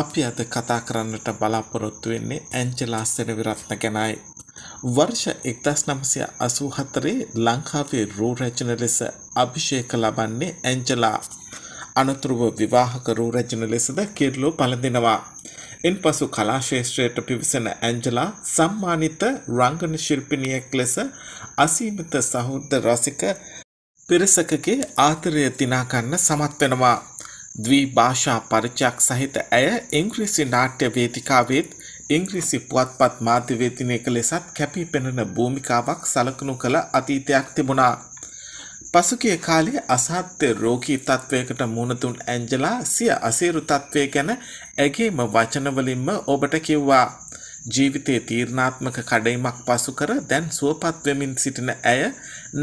අපි අද කතා කරන්නට බලාපොරොත්තු වෙන්නේ ඇංචලා සෙනවිරත්න ගැනයි. වර්ෂ එක්දස් නමසය අසූහතරේ ලංකාවේ රූරැචන ලෙස අභිෂේක ලබන්නේ ඇංචලා. අනතුරුව විවාහක රූරැජන ලෙසද කෙරලෝ පලඳෙනවා. එන් පසු කලාශේෂත්‍රයට පිවිසෙන ඇන්ජලා සම්මානිත රංගන ශිල්පිනියක් ලෙස අසීමිත සහෘද්ධ රසික පිරිසකගේ ආතරය තිනාකන්න සමත් වෙනවා. ද්වී භාෂා පරිචයක් සහිත ඇය ඉංග්‍රීසි නාට්‍ය වේදිකාවෙත් ඉංග්‍රීසි පුවත්පත් මාධ්‍ය වේදිනයක ලෙසත් කැපී පෙනෙන භූමිකාවක් සලකනු කළ අතීතයක් තිබුණා. පසුගිය කාලයේ අසාධ්‍ය රෝගී තත්ත්වයකට මුහුණදුන් ඇන්ජලා සිය අසීරු තත්ත්වය ගැන ඇගේම වචනවලින්ම ඔබට කිව්වා. ජීවිතයේ තීරණාත්මක කඩයිමක් පසු කර දැන් සුවපත් වෙමින් සිටින ඇය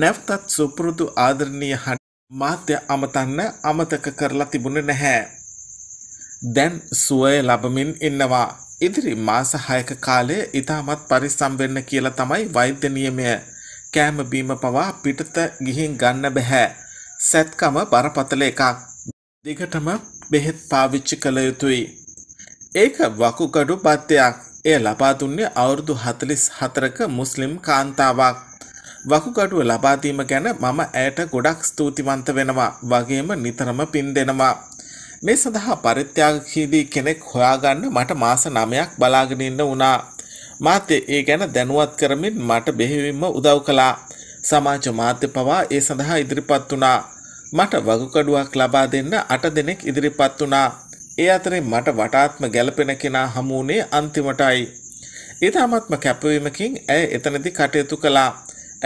නැවතත් සුපුරුදු ආදරණීය මාත්‍ය අමතන්න අමතක කරලා තිබුණේ නැහැ. දැන් සුවය ලබමින් ඉන්නවා. ඉදිරි මාස 6ක කාලය ඊටමත් පරිස්සම් වෙන්න කියලා තමයි වෛද්‍ය නියමය. කෑම බීම පවා පිටත ගිහින් ගන්න බෑ. සැත්කම බරපතල එකක්. දිගටම බෙහෙත් පාවිච්චි කළ යුතුයි. ඒක වකුගඩු පත්යක්. එය ලබා දුන්නේ අවුරුදු 44ක මුස්ලිම් කාන්තාවක්. වකුගඩුව ලබා දීම ගැන මම ඇයට ගොඩක් ස්තුතිවන්ත වෙනවා වගේම නිතරම පින් දෙනවා. මේ සඳහා පරිත්‍යාගශීලී කෙනෙක් හොයාගන්න මට මාස 9ක් බලාගෙන ඉන්න වුණා. මාත් ඒ ගැන දැනුවත් කරමින් මට බෙහෙවින්ම උදව් කළා. සමාජ මාධ්‍ය පවා ඒ සඳහා ඉදිරිපත් වුණා. මට වකුගඩුවක් ලබා දෙන්න 8 දෙනෙක් ඉදිරිපත් වුණා. ඒ අතරේ මට වටාත්ම ගැළපෙන කෙනා හමු වුණේ අන්තිමටයි. ඊටාත්ම කැපවීමකින් ඇය එතනදි කටයුතු කළා.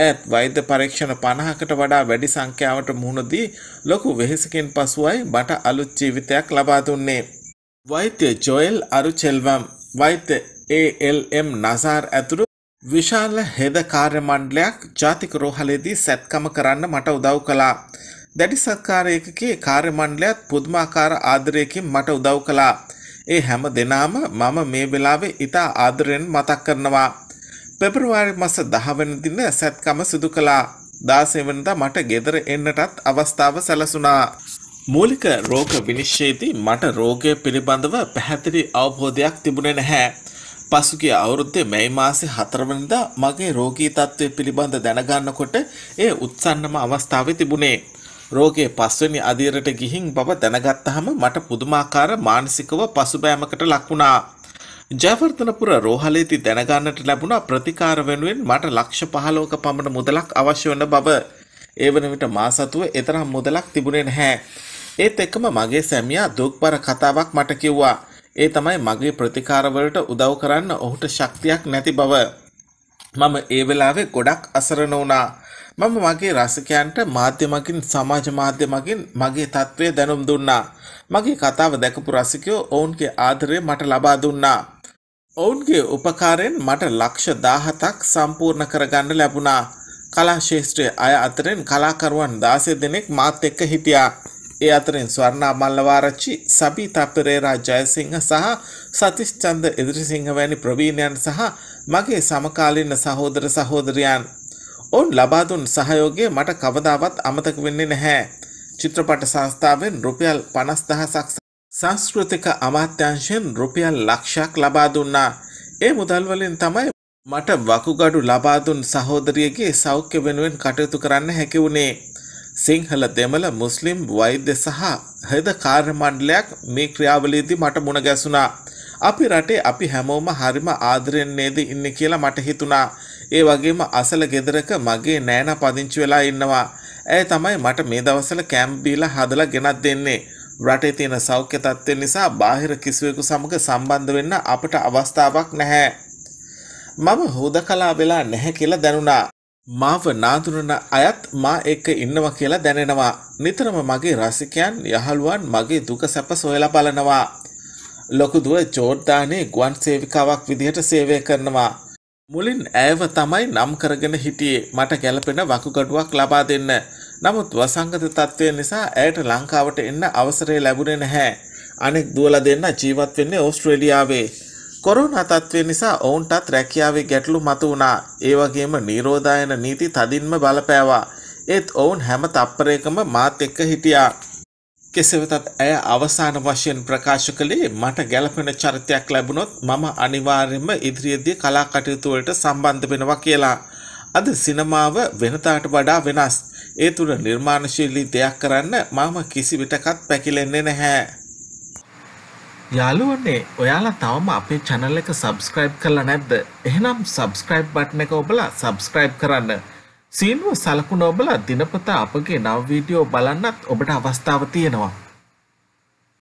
ඇත් වෛද්‍ය පරීක්ෂණ 50කට වඩා වැඩි සංඛ්‍යාවට මුහුණ දී ලොකු වෙහෙසකින් පසුවයි බට අලුත් ජීවිතයක් ලබා දුන්නේ. වෛද්‍ය ජොයෙල් අරුචෙල්වම් වෛද්‍ය ALM නසාර් ඇතුළු විශාල හෙද කාර්ය මණ්ඩලයක් ජාතික රෝහලේදී සැත්කම කරන්න මට උදව් කළා. දැඩි සත්කාරයකගේ කාර්ය මණ්ඩලයත් පුදුමාකාර ආදරයකින් මට උදව් කළා. ඒ හැම දෙනාම මම මේ වෙලාවේ ඉතා ආදරෙන් මතක් කරනවා. පෙබරවාරි මස දහවන දින සැත්කම සිදු කළා දාසේවනදා මට ගෙදර එන්නටත් අවස්ථාව සැලසුනා. මූලික රෝග විනිශ්චයේදී මට රෝගය පිළිබඳව පැහැදිලි අවබෝධයක් තිබුණේ නැහැ. පසුගිය අවුරුද්දේ මැයි මාසේ 4 වෙනිදා මගේ රෝගී තත්ත්වය පිළිබඳ දැනගන්නකොට ඒ උත්සන්නම අවස්ථාවේ තිබුණේ. රෝගයේ පස්වෙනි අදියරට ගිහින් බව දැනගත්තාම මට පුදුමාකාර මානසිකව පසුබෑමකට ලක් වුණා. ජයවර්ධනපුර රෝහලේති දැනගන්නට ලැබුණ ප්‍රතිකාර වෙනුවෙන් මට ලක්ෂ පහලෝක පමණ මුදලක් අවශ්‍ය වන බව ඒ වන විට මා සතුව එතරම් මුදලක් තිබුණේ නැහැ. ඒත් එක්කම මගේ සැමියා දුක්බර කතාවක් මට කිව්වා. ඒ තමයි මගේ ප්‍රතිකාරවලට උදව් කරන්න ඔහුට ශක්තියක් නැති බව. මම ඒ වෙලාවේ ගොඩක් අසරණ වුණා. මම මගේ රසිකයන්ට මාධ්‍යමකින් සමාජ මාධ්‍යමකින් මගේ තත්ත්වය දැනුම් දුන්නා. මගේ කතාව දැකපු රසිකයෝ ඔවුන්ගේ ආදරය මට ලබා දුන්නා. ඔවුන්ගේ උපකාරයෙන් මට ලක්ෂ දාහතක් සම්පූර්ණ කරගන්න ලැබුණා. කලා ශේෂත්‍රය අය අතරෙන් කලාකරුවන් දාසය දෙනෙක් මාත් එක්ක හිටියා. ඒ අතරින් ස්වර්ණා මල්ලවාරච්චි සබීතා පෙරේරා ජයසිංහ සහ සතිස්චන්ද ඉදිරිසිංහ වැනි ප්‍රවීණයන් සහ මගේ සමකාලීන සහෝදර සහෝදරයන්. ඔවුන් ලබාදුන් සහයෝගය මට කවදාවත් අමතක වෙන්නේ නැහැ. චිත්‍රපට සංස්ථාවෙන් රුපියල් පනස් දහසක් සංස්කෘතික අමාත්‍යංශයෙන් රුපියල් ලක්ෂයක් ලබා දුන්නා. ඒ මුදල්වලින් තමයි මට වකුගඩු ලබාදුන් සහෝදරියගේ සෞඛ්‍ය වෙනුවෙන් කටයුතු කරන්න හැකි වුණේ. සිංහල දෙමළ මුස්ලිම් වෛද්‍ය සහ හෙද කාර්මණ්ඩලයක් මේ ක්‍රියාවලේදී මට මුණ ගැසුණා. අපි රටේ අපි හැමෝම හරිම ආදරෙන් නේද ඉන්නේ කියලා මට හිතුණා. ඒ වගේම අසල ගෙදරක මගේ නෑනා පදිංචි වෙලා ඉන්නවා. ඇය තමයි මට මේ දවස්වල කැම්ප් බීලා හදලා ගෙනත් දෙන්නේ. රටේ තියෙන සෞඛ්‍ය තත්ත්වය නිසා බාහිර කිසිවෙකු සමග සම්බන්ධ වෙන්න අපට අවස්ථාවක් නැහැ. මම හුදකලා වෙලා නැහැ කියලා දැනුණා. මාව නාඳුනන අයත් මා එක්ක ඉන්නවා කියලා දැනෙනවා. නිතරම මගේ රසිකයන් යහළුවන් මගේ දුක සැප සොයලා බලනවා. ලොකු දුව ජෝර්දානයේ ගුවන් සේවිකාවක් විදිහට සේවය කරනවා. මුලින් ඇයව තමයි නම් කරගෙන හිටියේ මට ගැලපෙන වකුගඩුවක් ලබා දෙන්න. නමුත් වසංගත තත්ත්වය නිසා ඇයට ලංකාවට එන්න අවසරය ලැබුණේ නැහැ. අනෙක් දුවලා දෙන්න ජීවත් වෙන්නේ ඕස්ට්‍රේලියාවේ. කොරුණා තත්ත්වය නිසා ඔවුන්ටත් රැකියාවේ ගැටලු මතු වුණා. ඒ වගේම නිරෝධායන නීති තදින්ම බලපෑවා. ඒත් ඔවුන් හැම තප්පරයකම මාත් එක්ක හිටියා. කෙසේ වෙතත් ඇය අවසාන වශයෙන් ප්‍රකාශ කළේ මට ගැළපෙන චරිතයක් ලැබුණොත් මම අනිවාර්යයෙන්ම ඉදිරියේදී කලා කටයුතු වලට සම්බන්ධ වෙනවා කියලා. අද සිනමාව වෙනතාට වඩා වෙනස්. ඒ තුළ නිර්මාණශීලී දෙයක් කරන්න මම කිසිවිටකත් පැකිලෙන්නේ නැහැ. යාලුවනේ ඔයාලා තවම අපේ channel එක subscribe කරලා නැද්ද? එහෙනම් subscribe button එක ඔබලා subscribe කරන්න. සීනුව සලකුණ ඔබලා දිනපතා අපගේ නව වීඩියෝ බලන්නත් ඔබට අවස්ථාව තියෙනවා.